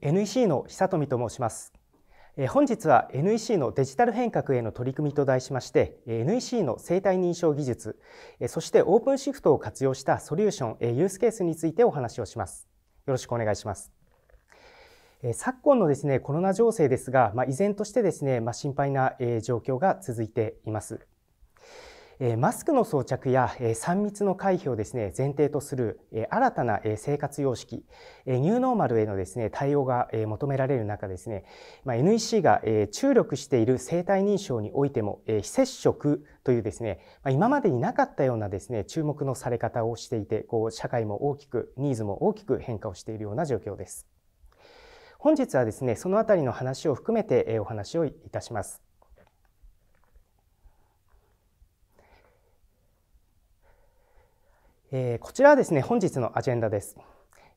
NEC の久富と申します本日は NEC のデジタル変革への取り組みと題しまして NEC の生体認証技術そしてオープンシフトを活用したソリューションユースケースについてお話をしますよろしくお願いします昨今のですねコロナ情勢ですが、まあ、依然としてですね、まあ、心配な状況が続いていますマスクの装着や3密の回避をですね前提とする新たな生活様式ニューノーマルへのですね対応が求められる中ですね NEC が注力している生体認証においても非接触というですね今までになかったようなですね注目のされ方をしていてこう社会も大きくニーズも大きく変化をしているような状況です。本日はですねそのあたりの話を含めてお話をいたします。えー、こちらはですね、本日のアジェンダです。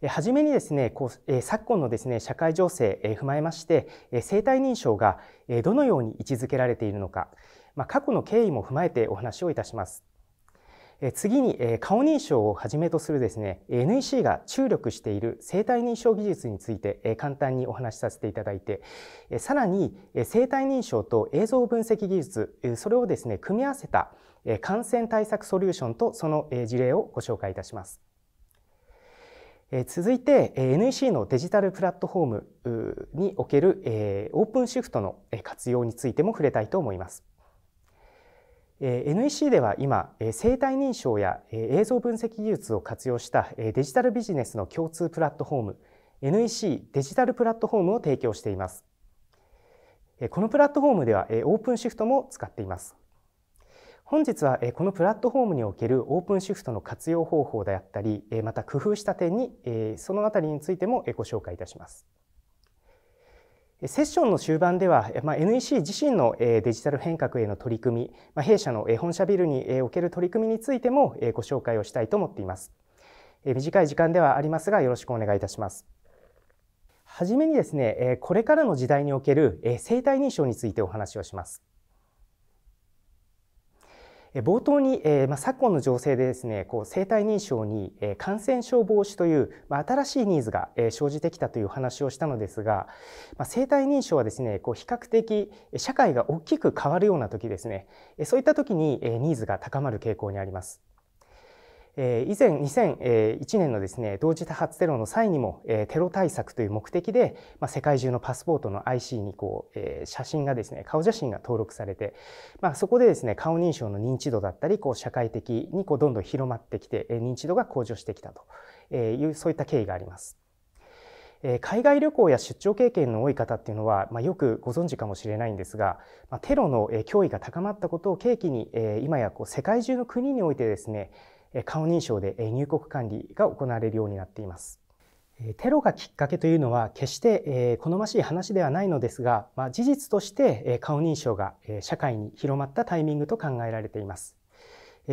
えー、はじめにですね、こうえ昨今のですね、社会情勢、え踏まえまして、え生体認証が、えどのように位置づけられているのか、まあ、過去の経緯も踏まえてお話をいたします。え次に、え顔認証をはじめとするですね、NEC が注力している生体認証技術について、え簡単にお話しさせていただいて、えさらに、え生体認証と映像分析技術、えそれをですね、組み合わせた、感染対策ソリューションとその事例をご紹介いたします。続いて NEC のデジタルプラットフォームにおけるオープンシフトの活用についても触れたいと思います。NEC では今生体認証や映像分析技術を活用したデジタルビジネスの共通プラットフォーム NEC デジタルプラットフォームを提供しています。このプラットフォームではオープンシフトも使っています。本日はこのプラットフォームにおけるオープンシフトの活用方法であったり、また工夫した点に、そのあたりについてもご紹介いたします。セッションの終盤では、まあ、NEC 自身のデジタル変革への取り組み、まあ、弊社の本社ビルにおける取り組みについてもご紹介をしたいと思っています。短い時間ではありますが、よろしくお願いいたします。はじめにですね、これからの時代における生体認証についてお話をします。冒頭に、えーまあ、昨今の情勢でですねこう生体認証に、えー、感染症防止という、まあ、新しいニーズが、えー、生じてきたという話をしたのですが、まあ、生体認証はですねこう比較的社会が大きく変わるような時ですねそういった時に、えー、ニーズが高まる傾向にあります。以前2001年のですね同時多発テロの際にもテロ対策という目的で、まあ、世界中のパスポートの IC にこう、え写真がですね顔写真が登録されて、まあ、そこでですね顔認証の認知度だったりこう社会的にこうどんどん広まってきて認知度が向上してきたというそういった経緯があります。海外旅行や出張経験の多い方っていうのは、まあ、よくご存知かもしれないんですが、まあ、テロの脅威が高まったことを契機に、え今やこう世界中の国においてですね顔認証で入国管理が行われるようになっています。テロがきっかけというのは決して好ましい話ではないのですが、まあ、事実として顔認証が社会に広まったタイミングと考えられています。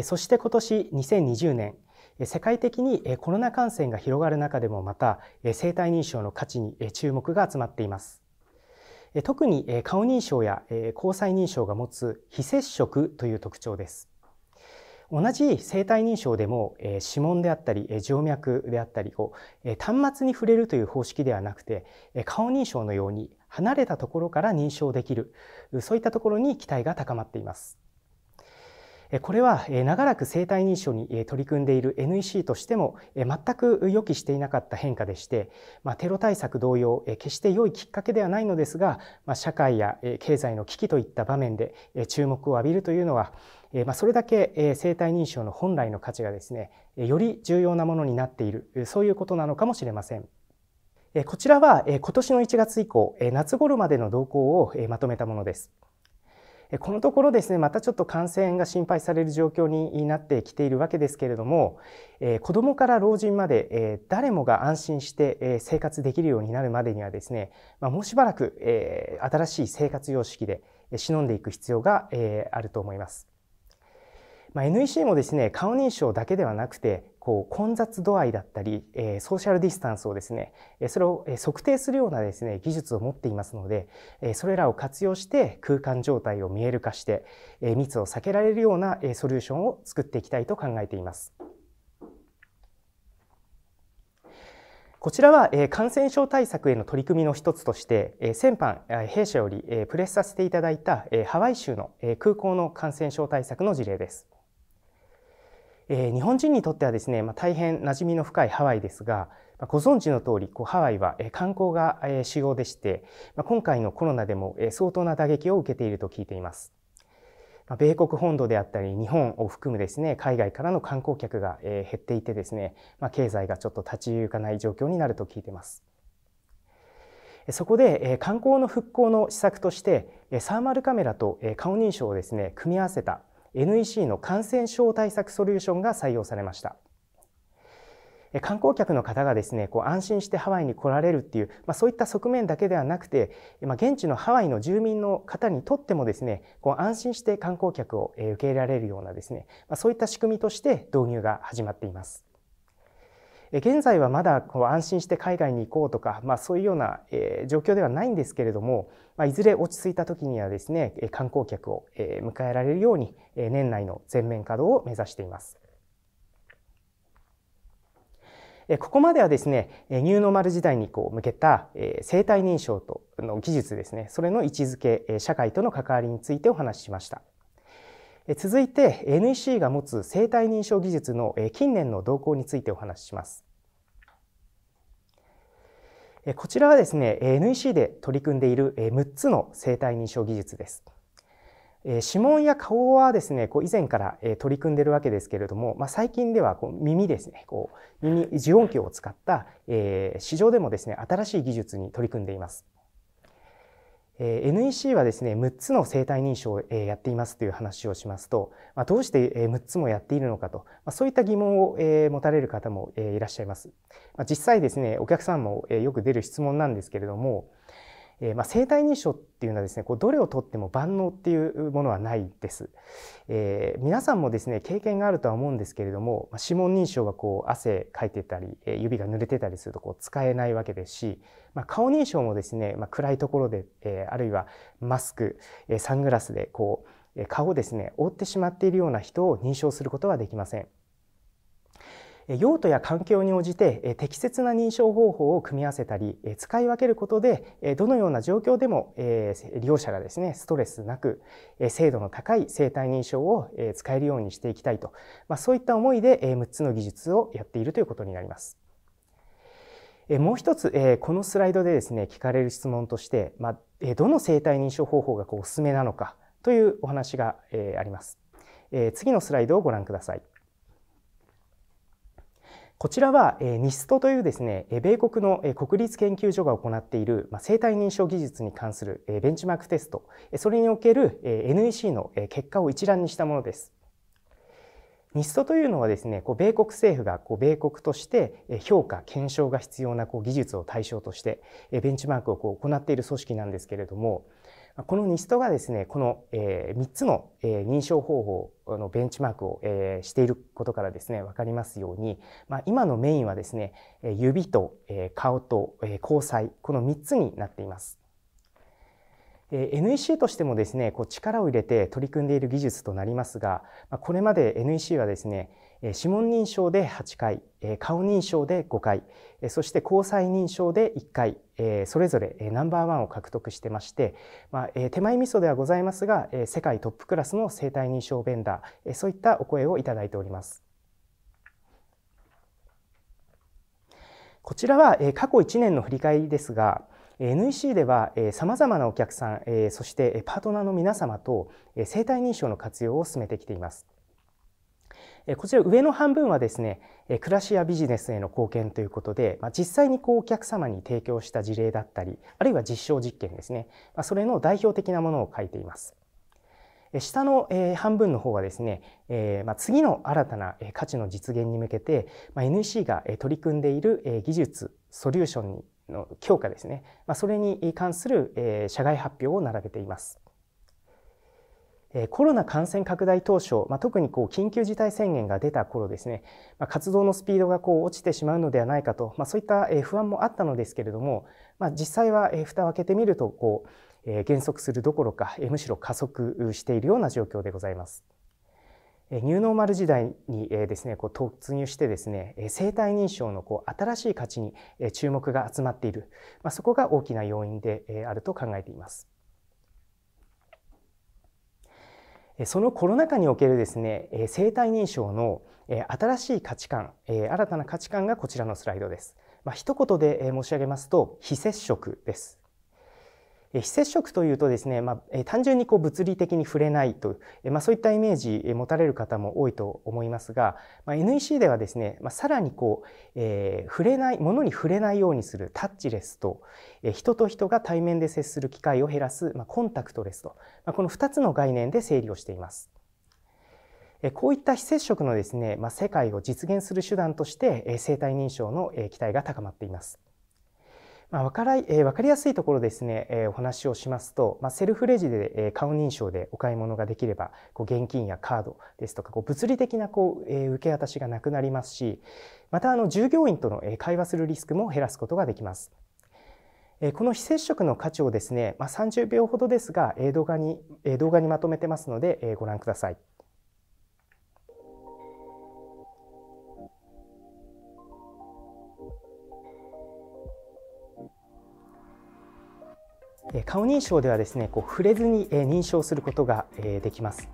そして今年2020年、世界的にコロナ感染が広がる中でもまた生体認証の価値に注目が集まっています。特に顔認証や交際認証が持つ非接触という特徴です。同じ生体認証でも、え指紋であったり、え静脈であったりを、え端末に触れるという方式ではなくて、え顔認証のように離れたところから認証できるそういったところに期待が高まっています。これは長らく生体認証に取り組んでいる NEC としても全く予期していなかった変化でして、まテロ対策同様決して良いきっかけではないのですが、ま社会や経済の危機といった場面で注目を浴びるというのはまそれだけ生体認証の本来の価値がですねより重要なものになっているそういうことなのかもしれません。こちらは今年の1月以降夏頃までの動向をまとめたものです。このところですねまたちょっと感染が心配される状況になってきているわけですけれども、え子どもから老人まで、え誰もが安心して、え生活できるようになるまでにはですね、まもうしばらく、え新しい生活様式で忍んでいく必要が、えあると思います。まあ、NEC もですね顔認証だけではなくてこう混雑度合いだったり、えソーシャルディスタンスをですね、えそれを測定するようなですね技術を持っていますので、えそれらを活用して空間状態を見える化して、え密を避けられるような、えソリューションを作っていきたいと考えています。こちらは感染症対策への取り組みの一つとして先般弊社よりプレスさせていただいたハワイ州の空港の感染症対策の事例です。えー、日本人にとってはですね、まあ、大変馴染みの深いハワイですが、まあ、ご存知の通り、こうハワイは、えー、観光が、えー、主要でして、まあ、今回のコロナでも、えー、相当な打撃を受けていると聞いています。まあ、米国本土であったり、日本を含むですね、海外からの観光客が、えー、減っていてですね、まあ、経済がちょっと立ち行かない状況になると聞いています。そこでえ観光の復興の施策としてえサーマルカメラとえ顔認証をですね組み合わせた NEC の感染症対策ソリューションが採用されました。観光客の方がですね、こう安心してハワイに来られるっていう、まあ、そういった側面だけではなくて、まあ、現地のハワイの住民の方にとってもですね、こう安心して観光客を受け入れられるようなですね、まあ、そういった仕組みとして導入が始まっています。現在はまだこう安心して海外に行こうとか、まあ、そういうような、え状況ではないんですけれども、まあ、いずれ落ち着いた時にはですね観光客を迎えられるように年内の全面稼働を目指しています。ここまではですねニューノーマル時代にこう向けた生体認証との技術ですねそれの位置づけ社会との関わりについてお話ししました。続いて NEC が持つ生体認証技術の近年の動向についてお話しします。こちらはですね、NEC で取り組んでいる6つの生体認証技術です。指紋や顔はですね、こう以前から取り組んでいるわけですけれども、まあ、最近ではこう耳ですね、こう耳、受音機を使った、え市場でもですね、新しい技術に取り組んでいます。えー、NEC はですね6つの生体認証を、えやっていますという話をしますと、まあ、どうして、えー、6つもやっているのかと、まあ、そういった疑問を、えー、持たれる方も、えー、いらっしゃいます、まあ、実際ですねお客さんも、えー、よく出る質問なんですけれども、えー、まあ、生体認証っていうのはですねこうどれをとっても万能っていうものはないです、えー、皆さんもですね経験があるとは思うんですけれども指紋認証はこう汗かいてたり、えー、指が濡れてたりするとこう使えないわけですし、まあ、顔認証もですね、まあ、暗いところで、えあるいはマスク、えサングラスでこう顔をですね覆ってしまっているような人を認証することはできません。用途や環境に応じて適切な認証方法を組み合わせたり使い分けることでどのような状況でも利用者がですねストレスなく精度の高い生体認証を使えるようにしていきたいと、まあ、そういった思いで6つの技術をやっているということになります。もう一つ、このスライドでですね、聞かれる質問として、まあ、どの生体認証方法がおすすめなのかというお話があります。次のスライドをご覧ください。こちらは、えー、ニストというですね、米国の国立研究所が行っている、まあ、生体認証技術に関するベンチマークテスト、それにおける NEC の結果を一覧にしたものです。ニストというのはですね、こう米国政府がこう米国として評価、検証が必要なこう技術を対象としてベンチマークを行っている組織なんですけれども、このニストがですね、この3つの認証方法のベンチマークをしていることからですね、分かりますように、まあ、今のメインはですね、指と顔と交際、この3つになっています。NEC としてもですね、こう力を入れて取り組んでいる技術となりますが、これまで NEC はですね、指紋認証で8回、顔認証で5回、そして交際認証で1回えー、それぞれ、えー、ナンバーワンを獲得してまして、まあえー、手前味噌ではございますが、えー、世界トップクラスの生体認証ベンダー、えー、そういったお声をいただいております。こちらは、えー、過去1年の振り返りですが、NEC ではさまざまなお客さんそしてパートナーの皆様と生体認証の活用を進めてきています。こちら上の半分はですね、暮らしやビジネスへの貢献ということで、まあ、実際にこうお客様に提供した事例だったり、あるいは実証実験ですね、まあ、それの代表的なものを書いています。下の半分の方はですね、次の新たな価値の実現に向けて NEC が取り組んでいる技術ソリューションの強化ですねそれに関する社外発表を並べています。コロナ感染拡大当初、まあ、特にこう緊急事態宣言が出た頃ですね、まあ、活動のスピードがこう落ちてしまうのではないかと、まあ、そういった不安もあったのですけれども、まあ、実際は蓋を開けてみるとこう減速するどころかむしろ加速しているような状況でございます。ニューノーマル時代にですね、こう突入してですね、生体認証のこう新しい価値に注目が集まっている、まあ、そこが大きな要因であると考えています。そのコロナ禍におけるですね生体認証の新しい価値観新たな価値観がこちらのスライドです。まあ、一言で申し上げますと非接触です非接触というとですね、まあ、単純にこう物理的に触れないと、まあ、そういったイメージ持たれる方も多いと思いますが、まあ、NEC ではですね、まあ、さらにこう、えー、触れない、ものに触れないようにするタッチレスと、えー、人と人が対面で接する機会を減らす、まあ、コンタクトレスと、まあ、この2つの概念で整理をしています。こういった非接触のですね、まあ、世界を実現する手段として生体認証の期待が高まっています。まあ、分からい、え分かりやすいところですね、えー、お話をしますと、まあ、セルフレジで、えー、顔認証でお買い物ができればこう現金やカードですとかこう物理的なこう、えー、受け渡しがなくなりますしまたあの従業員との、えー、会話するリスクも減らすことができます。えこの非接触の価値をですね、まあ、30秒ほどですが、え動画に、え動画にまとめてますので、えご覧ください。顔認証ではですねこう触れずに認証することができます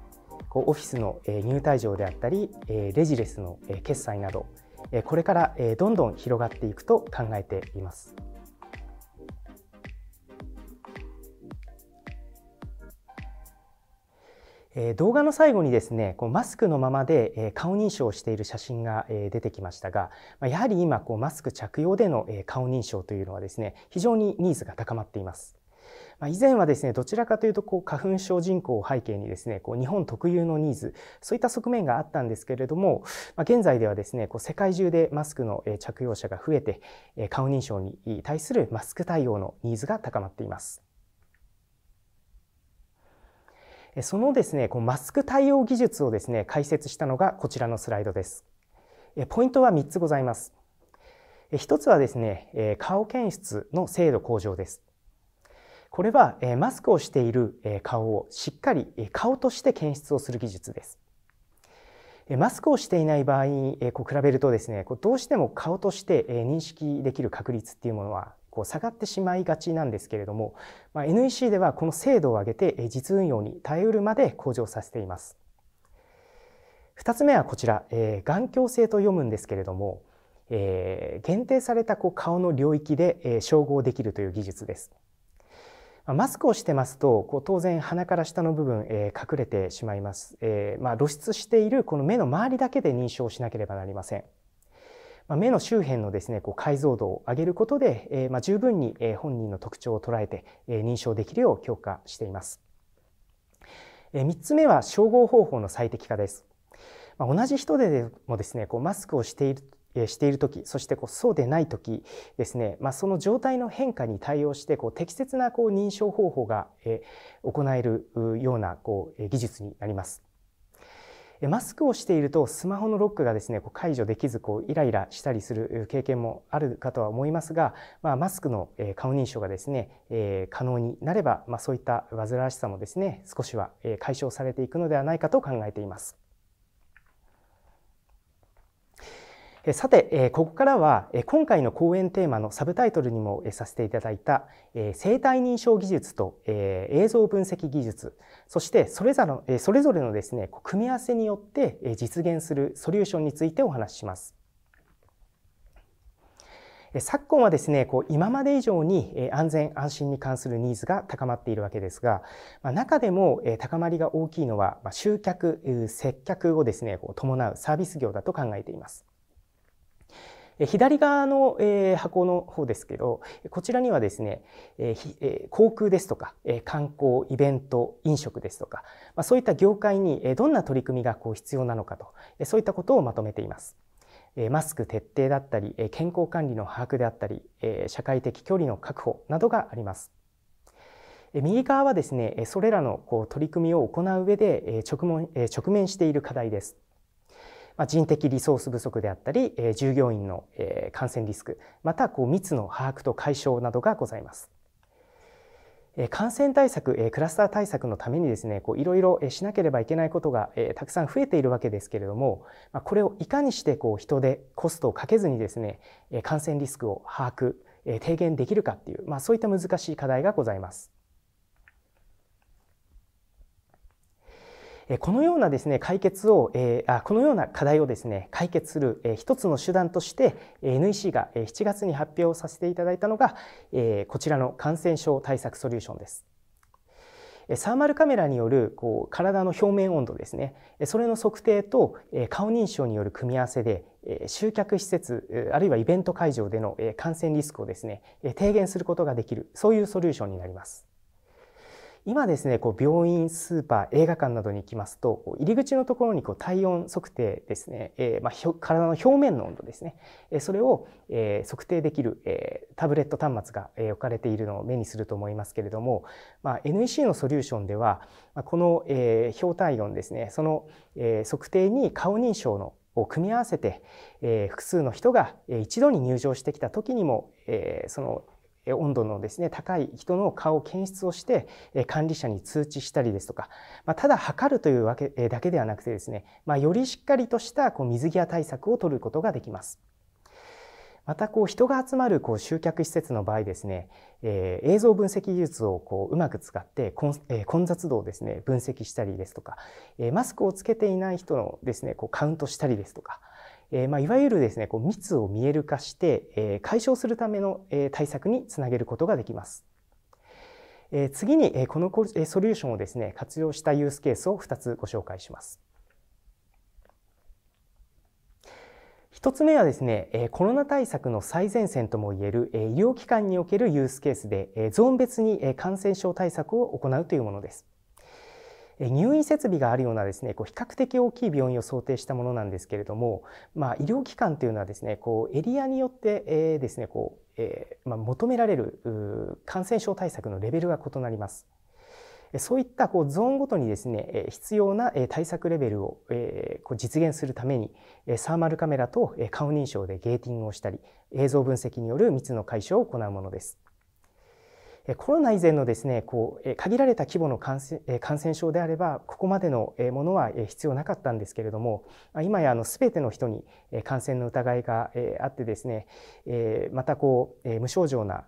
こうオフィスの入退場であったりレジレスの決済などこれからどんどん広がっていくと考えていますえ動画の最後にですねこうマスクのままでえ顔認証をしている写真がえ出てきましたがまあ、やはり今こうマスク着用でのえ顔認証というのはですね非常にニーズが高まっています。まあ、以前はですね、どちらかというと、こう、花粉症人口を背景にですね、こう、日本特有のニーズ、そういった側面があったんですけれども、まあ、現在ではですね、こう、世界中でマスクの着用者が増えて、顔認証に対するマスク対応のニーズが高まっています。そのですね、こうマスク対応技術をですね、解説したのがこちらのスライドです。ポイントは3つございます。1つはですね、顔検出の精度向上です。これはマスクをしている顔をしっかり顔として検出をする技術です。マスクをしていない場合に比べるとですね、どうしても顔として認識できる確率っていうものはこう下がってしまいがちなんですけれども、ま NEC ではこの精度を上げて実運用に耐えうるまで向上させています。2つ目はこちら、え眼鏡性と読むんですけれども、え限定されたこう顔の領域で、え照合できるという技術です。マスクをしてますと、こう当然鼻から下の部分、えー、隠れてしまいます。えー、まあ、露出しているこの目の周りだけで認証しなければなりません。まあ、目の周辺のですね、こう解像度を上げることで、えー、まあ、十分に本人の特徴を捉えて、え認証できるよう強化しています。え3つ目は照合方法の最適化です。まあ、同じ人でもですね、こうマスクをしているしている時そしてこうそうでない時ですね、まあ、その状態の変化に対応してこう適切なこう認証方法が行えるようなこう技術になります。マスクをしているとスマホのロックがですねこう解除できずこうイライラしたりする経験もあるかとは思いますが、まあ、マスクの顔認証がですねえ可能になれば、まあ、そういった煩わしさもですね少しは解消されていくのではないかと考えています。さて、ここからは今回の講演テーマのサブタイトルにもさせていただいた生体認証技術と映像分析技術そしてそれぞれそれぞれのですね組み合わせによって実現するソリューションについてお話しします。昨今はですねこう今まで以上に安全安心に関するニーズが高まっているわけですが中でも高まりが大きいのは集客接客をですね伴うサービス業だと考えています。左側の箱の方ですけど、こちらにはですね、航空ですとか、観光、イベント、飲食ですとか、そういった業界にどんな取り組みがこう必要なのかと、そういったことをまとめています。マスク徹底だったり、健康管理の把握であったり、社会的距離の確保などがあります。右側はですね、それらのこう取り組みを行う上で直面している課題です。ま人的リソース不足であったり、え従業員の、え感染リスクまたこう密の把握と解消などがございます。感染対策、クラスター対策のためにですね、こいろいろしなければいけないことがたくさん増えているわけですけれども、これをいかにしてこう人でコストをかけずにですね、感染リスクを把握、低減できるかっていう、まあ、そういった難しい課題がございます。このようなですね解決を、えー、あこのような課題をですね解決する、えー、一つの手段として NEC が7月に発表させていただいたのが、えー、こちらの感染症対策ソリューションです。サーマルカメラによるこう体の表面温度ですねそれの測定と顔認証による組み合わせで集客施設あるいはイベント会場での感染リスクをですね低減することができるそういうソリューションになります。今ですねこう病院スーパー映画館などに行きますと入り口のところにこう体温測定ですね、えーまあ、体の表面の温度ですね、えそれを、えー、測定できる、えー、タブレット端末が、えー、置かれているのを目にすると思いますけれども、まあ、NEC のソリューションでは、まあ、この、えー、表体温ですねその、えー、測定に顔認証のを組み合わせて、えー、複数の人が一度に入場してきた時にも、えー、その温度のですね、高い人の顔を検出をして、管理者に通知したりですとか、まあ、ただ測るというわけだけではなくてですね、まあ、よりしっかりとしたこう水際対策を取ることができます。またこう人が集まるこう集客施設の場合ですね、えー、映像分析技術をこううまく使って混,、えー、混雑度をですね分析したりですとか、えー、マスクをつけていない人のですねこうカウントしたりですとか、えー、まあ、いわゆるですね、こう密を見える化して、え解消するための、え対策につなげることができます。え次に、えこのソリューションをですね、活用したユースケースを2つご紹介します。1つ目はですね、コロナ対策の最前線ともいえる医療機関におけるユースケースで、ゾーン別に感染症対策を行うというものです。入院設備があるようなですね、こう比較的大きい病院を想定したものなんですけれども、まあ、医療機関というのはですね、こうエリアによってえですね、こうえまあ、求められる感染症対策のレベルが異なります。そういったこうゾーンごとにですね、必要な対策レベルを実現するために、サーマルカメラと顔認証でゲーティングをしたり、映像分析による密の解消を行うものです。コロナ以前のですねこう限られた規模の感染感染症であればここまでのものは必要なかったんですけれども今やあの全ての人に感染の疑いがあってですねまたこう無症状な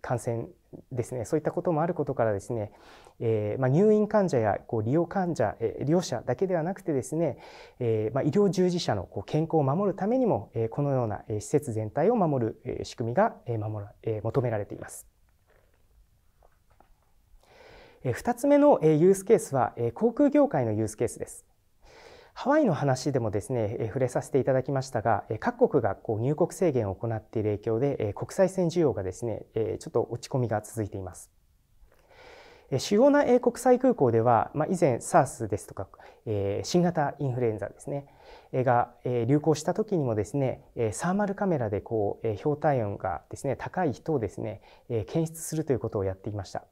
感染ですねそういったこともあることからですね、えまあ、入院患者やこう利用患者、え利用者だけではなくてですね、えまあ、医療従事者のこう健康を守るためにも、えこのような施設全体を守る仕組みが守ら、え求められています。2つ目のユースケースは航空業界のユースケースです。ハワイの話でもですね、触れさせていただきましたが、各国がこう入国制限を行っている影響で、国際線需要がですね、ちょっと落ち込みが続いています。主要な国際空港では、まあ、以前 SARS ですとか、新型インフルエンザですね、が流行した時にもですね、サーマルカメラでこう、氷体温がですね、高い人をですね、検出するということをやっていました。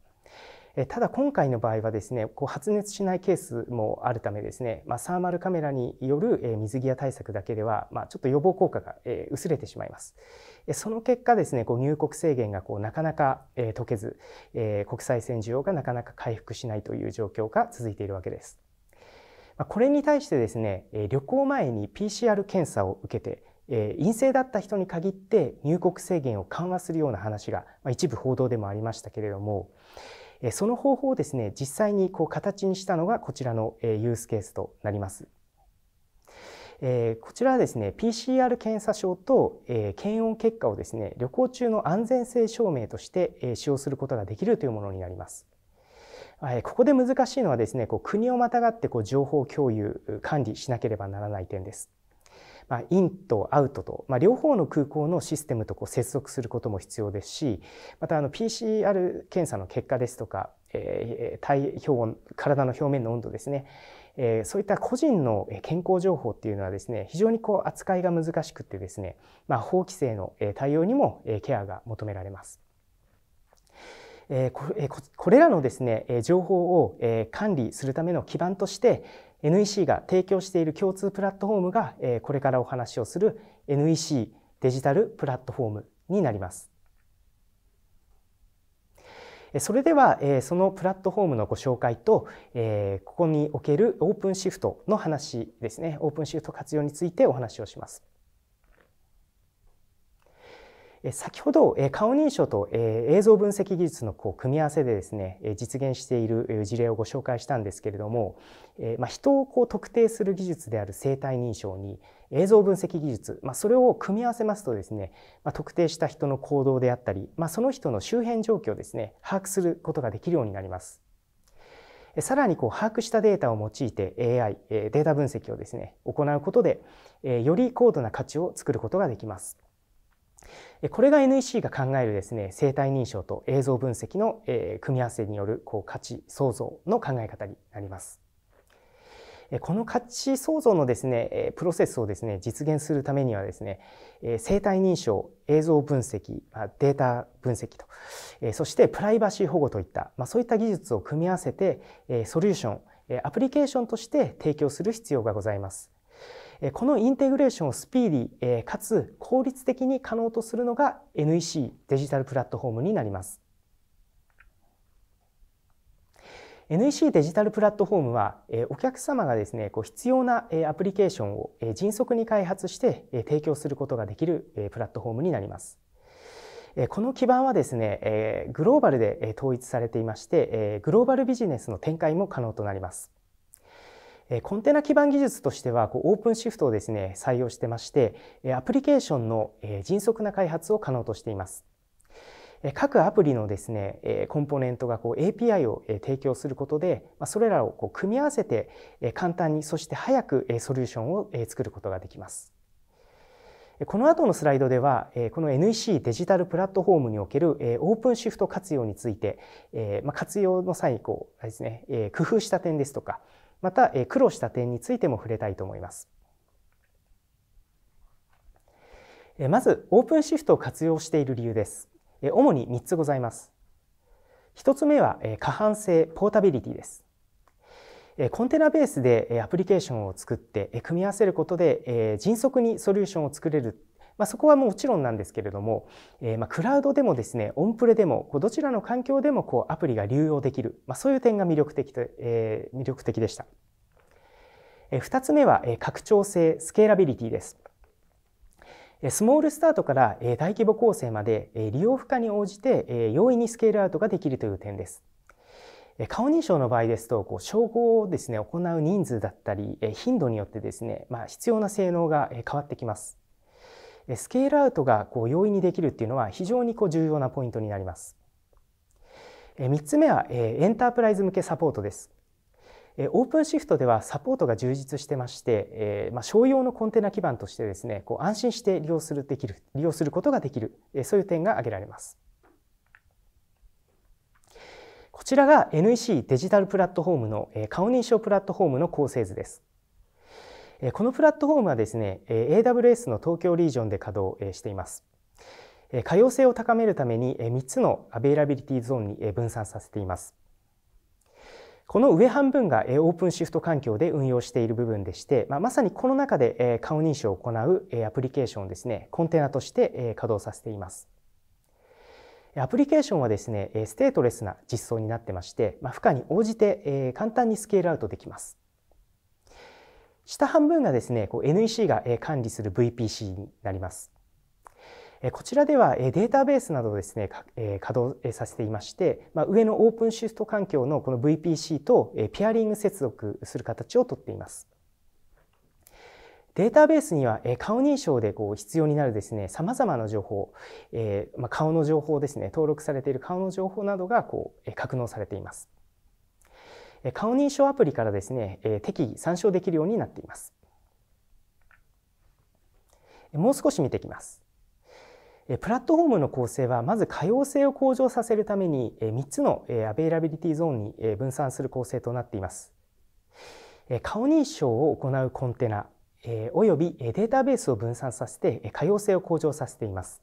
ただ今回の場合はですねこう発熱しないケースもあるためですね、まあ、サーマルカメラによる水際対策だけでは、まあ、ちょっと予防効果が薄れてしまいます。その結果ですねこう入国制限がこうなかなか解けず国際線需要がなかなか回復しないという状況が続いているわけです。これに対してですね旅行前に PCR 検査を受けて陰性だった人に限って入国制限を緩和するような話が一部報道でもありましたけれどもその方法をですね実際にこう形にしたのがこちらのユースケースとなります。えこちらはですね PCR 検査証と、え検温結果をですね旅行中の安全性証明として、え使用することができるというものになります。えここで難しいのはですねこう国をまたがってこう情報共有管理しなければならない点です。まあ、インとアウトと、まあ、両方の空港のシステムとこう接続することも必要ですしまたあの PCR 検査の結果ですとか、えー、体表体の表面の温度ですね、えー、そういった個人の健康情報っていうのはですね非常にこう扱いが難しくてですね、まあ、法規制の対応にもケアが求められます。これらのですね情報を管理するための基盤として NEC が提供している共通プラットフォームが、えこれからお話をする NEC デジタルプラットフォームになります。それでは、えそのプラットフォームのご紹介と、えここにおけるオープンシフトの話ですね、オープンシフト活用についてお話をします。先ほど顔認証と映像分析技術のこう組み合わせでですね実現している事例をご紹介したんですけれども、まあ、人をこう特定する技術である生体認証に映像分析技術、まあ、それを組み合わせますとですね、まあ、特定した人の行動であったり、まあ、その人の周辺状況をですね把握することができるようになります。さらにこう把握したデータを用いて AI データ分析をですね行うことでより高度な価値を作ることができます。これが NEC が考えるですね生体認証と映像分析の、え組み合わせによるこう価値創造の考え方になります。この価値創造のですねプロセスをですね実現するためにはですね生体認証映像分析データ分析とそしてプライバシー保護といった、まあ、そういった技術を組み合わせてソリューションアプリケーションとして提供する必要がございます。このインテグレーションをスピーディーかつ効率的に可能とするのが NEC デジタルプラットフォームになります。NEC デジタルプラットフォームはお客様がですねこう必要なアプリケーションを迅速に開発して提供することができるプラットフォームになります。この基盤はですねグローバルで統一されていましてグローバルビジネスの展開も可能となります。コンテナ基盤技術としてはオープンシフトをですね採用してましてアプリケーションの迅速な開発を可能としています。各アプリのですねコンポーネントがこう API を提供することでそれらをこう組み合わせて簡単にそして早くソリューションを作ることができます。この後のスライドではこの NEC デジタルプラットフォームにおけるオープンシフト活用について活用の際にこうですね工夫した点ですとかまた苦労した点についても触れたいと思います。まず、オープンシフトを活用している理由です。主に3つございます。1つ目は、可搬性、ポータビリティです。コンテナベースでアプリケーションを作って組み合わせることで迅速にソリューションを作れるまあ、そこはもちろんなんですけれども、えー、まクラウドでもですねオンプレでもこうどちらの環境でもこうアプリが流用できる、まあ、そういう点が魅力的と、えー、魅力的でした。えー、2つ目は、え拡張性スケーラビリティです。スモールスタートから大規模構成まで利用負荷に応じて容易にスケールアウトができるという点です。顔認証の場合ですと、こう照合をですね、行う人数だったり、頻度によってですね、まあ、必要な性能が変わってきます。スケールアウトがこう容易にできるっていうのは非常にこう重要なポイントになります。3つ目はエンタープライズ向けサポートです。オープンシフトではサポートが充実してまして、まあ、商用のコンテナ基盤としてですね、こう安心して利用するできる利用することができる、そういう点が挙げられます。こちらが NEC デジタルプラットフォームの顔認証プラットフォームの構成図です。このプラットフォームはですね、AWS の東京リージョンで稼働しています。可用性を高めるために3つのアベイラビリティゾーンに分散させています。この上半分がオープンシフト環境で運用している部分でして、まあ、まさにこの中で顔認証を行うアプリケーションをですね、コンテナとして稼働させています。アプリケーションはですね、ステートレスな実装になってまして、まあ、負荷に応じて簡単にスケールアウトできます。下半分がですね、NEC が管理する VPC になります。こちらではデータベースなどをですね、稼働させていまして、ま上のオープンシフト環境のこの VPC とペアリング接続する形をとっています。データベースには顔認証でこう必要になるですね、様々な情報、えま顔の情報ですね、登録されている顔の情報などがこう格納されています。顔認証アプリからですね、え適宜参照できるようになっています。もう少し見ていきます。プラットフォームの構成はまず可用性を向上させるために3つのアベイラビリティゾーンに分散する構成となっています。顔認証を行うコンテナおよびデータベースを分散させて可用性を向上させています。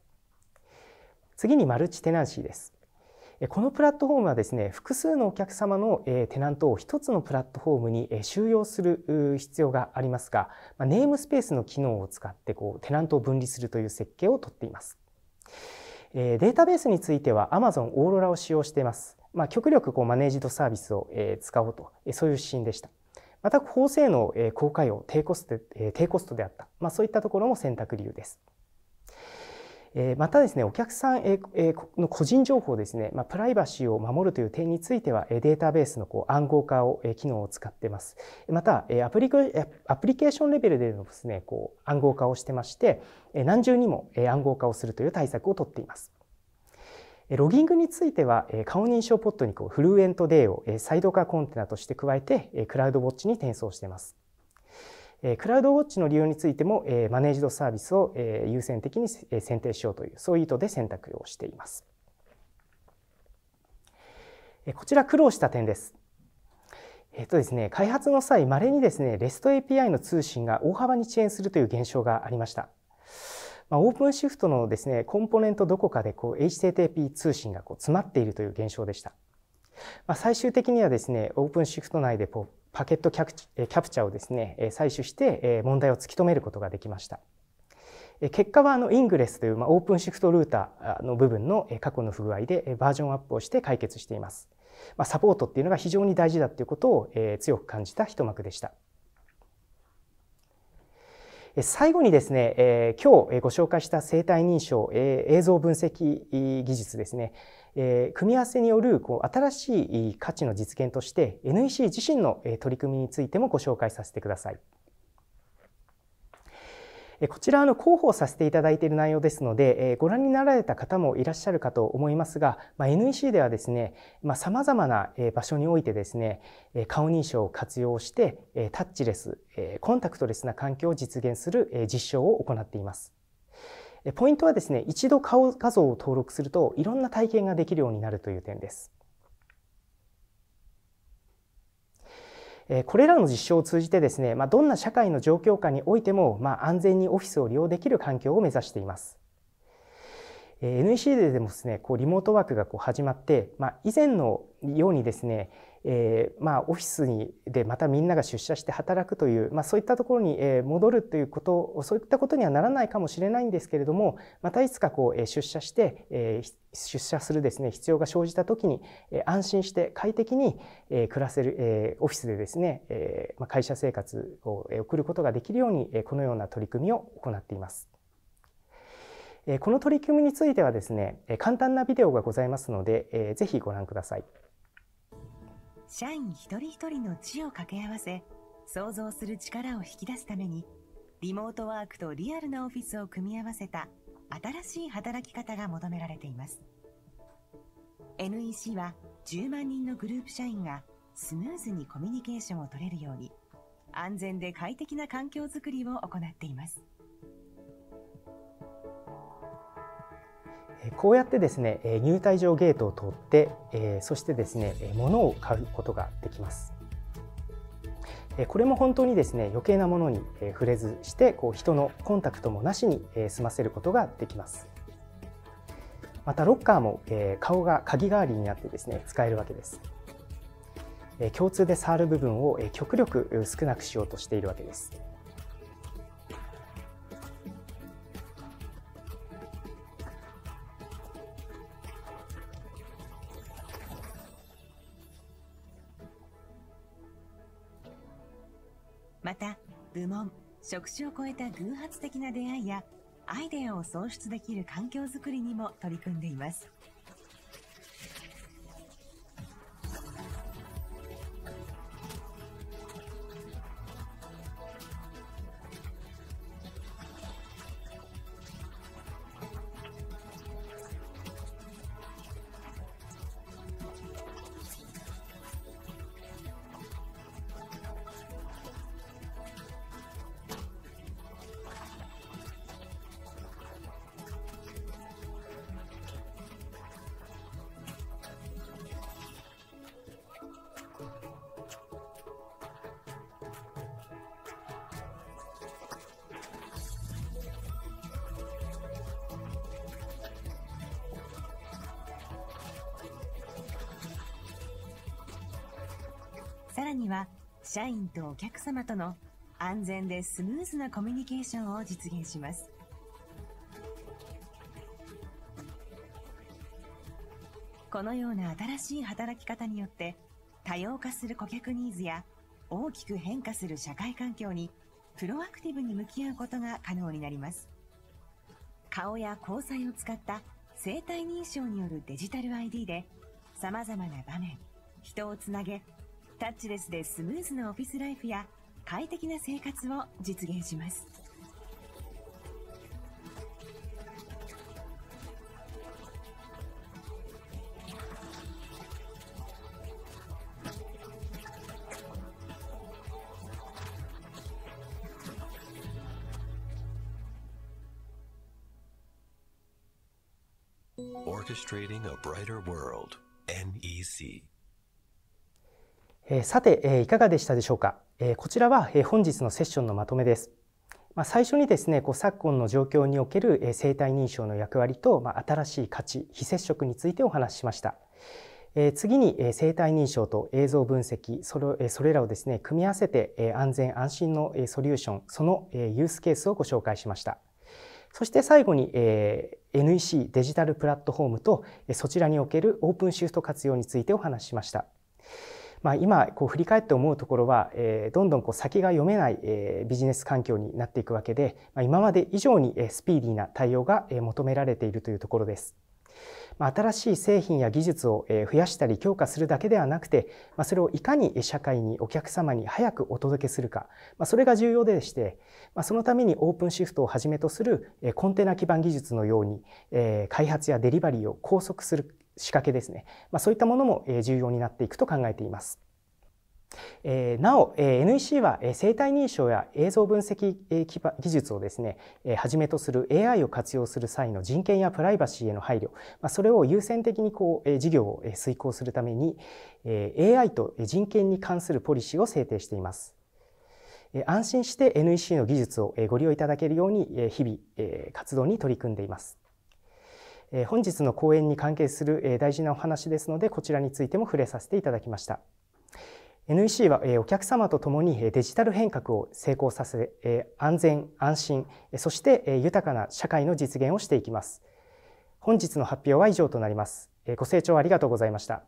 次にマルチテナンシーです。このプラットフォームはですね複数のお客様のテナントを1つのプラットフォームに収容する必要がありますがネームスペースの機能を使ってこうテナントを分離するという設計をとっています。データベースについては Amazon オーロラを使用しています。まあ、極力こうマネージドサービスを使おうとそういう指針でした。また高性能高価用低コスト低コストであった、まあ、そういったところも選択理由です。えまたですねお客さん、えの個人情報ですね、まプライバシーを守るという点についてはデータベースのこう暗号化を、え機能を使ってますまたアプリアプリケーションレベルでのですねこう暗号化をしてまして、え何重にも暗号化をするという対策をとっています。ロギングについては顔認証ポットにこうフルエントデーをサイドカーコンテナとして加えてクラウドウォッチに転送しています。クラウドウォッチの利用についてもマネージドサービスを優先的に選定しようというそういう意図で選択をしています。こちら苦労した点です。えっとですね、開発の際、まれにですね、REST API の通信が大幅に遅延するという現象がありました。まあ、オープンシフトのですね、コンポーネントどこかでこう HTTP 通信がこう詰まっているという現象でした。まあ、最終的にはですね、オープンシフト内でこパケットキャプチャをですね、採取して問題を突き止めることができました。結果はあのイングレスというまあオープンシフトルーターの部分の過去の不具合でバージョンアップをして解決しています。まあ、サポートっていうのが非常に大事だっていうことを強く感じた一幕でした。最後にですね、今日ご紹介した生体認証、映像分析技術ですね、え組み合わせによるこう新しい価値の実現として NEC 自身の取り組みについてもご紹介させてください。こちらの広報させていただいている内容ですので、ご覧になられた方もいらっしゃるかと思いますが、ま NEC ではですね、まあ、様な場所においてですね、顔認証を活用して、タッチレス、コンタクトレスな環境を実現する実証を行っています。ポイントはですね、一度顔画像を登録するといろんな体験ができるようになるという点です。これらの実証を通じてですね、まあ、どんな社会の状況下においても、まあ、安全にオフィスを利用できる環境を目指しています。NEC ででもですね、こうリモートワークがこう始まって、まあ、以前のようにですね、えー、まあオフィスにでまたみんなが出社して働くという、まあ、そういったところに戻るということそういったことにはならないかもしれないんですけれどもまたいつかこう出社して、えー、出社するですね必要が生じた時に安心して快適に暮らせる、えー、オフィスでですね、えー、会社生活を送ることができるようにこのような取り組みを行っています。この取り組みについてはですね簡単なビデオがございますのでぜひご覧ください。社員一人一人の知を掛け合わせ、創造する力を引き出すために、リモートワークとリアルなオフィスを組み合わせた新しい働き方が求められています。NEC は10万人のグループ社員がスムーズにコミュニケーションを取れるように、安全で快適な環境づくりを行っています。こうやってですね入退場ゲートを通ってそしてですね物を買うことができます。これも本当にですね余計なものに触れずしてこう人のコンタクトもなしに済ませることができます。またロッカーも顔が鍵代わりになってですね使えるわけです。共通で触る部分を極力少なくしようとしているわけです。また部門職種を超えた偶発的な出会いやアイデアを創出できる環境づくりにも取り組んでいますらには社員とお客様との安全でスムーズなコミュニケーションを実現しますこのような新しい働き方によって多様化する顧客ニーズや大きく変化する社会環境にプロアクティブに向き合うことが可能になります顔や交際を使った生体認証によるデジタル ID でさまざまな場面人をつなげタッチレスでスムーズなオフィスライフや快適な生活を実現します。Orchestrating a brighter world. NEC えさて、えいかがでしたでしょうか、えこちらは、え本日のセッションのまとめです。まあ、最初にですね昨今の状況における、え生体認証の役割と、まあ、新しい価値非接触についてお話ししました。え次に、え生体認証と映像分析それ,、えそれらをですね組み合わせて、え安全安心の、えソリューションその、えユースケースをご紹介しました。そして最後に、え NEC デジタルプラットフォームと、えそちらにおけるオープンシフト活用についてお話ししました。まあ、今こう振り返って思うところは、えー、どんどんこう先が読めない、えー、ビジネス環境になっていくわけで、まあ、今まで以上にスピーディーな対応が求められているというところです。新しい製品や技術を増やしたり強化するだけではなくてそれをいかに社会にお客様に早くお届けするかそれが重要でしてそのためにオープンシフトをはじめとするコンテナ基盤技術のように開発やデリバリーを拘束する仕掛けですね、まあ、そういったものも重要になっていくと考えています。えー、なお、えー、NEC は、えー、生体認証や映像分析、えー、技術をですね、えー、はじめとする AI を活用する際の人権やプライバシーへの配慮、まあ、それを優先的にこう、えー、事業を遂行するために、えー、AI と人権に関するポリシーを制定しています。えー、安心して NEC の技術をご利用いただけるように、えー、日々、えー、活動に取り組んでいます。え本日の講演に関係する、え大事なお話ですので、こちらについても触れさせていただきました。NEC はお客様と共にデジタル変革を成功させ安全安心そして豊かな社会の実現をしていきます本日の発表は以上となりますご清聴ありがとうございました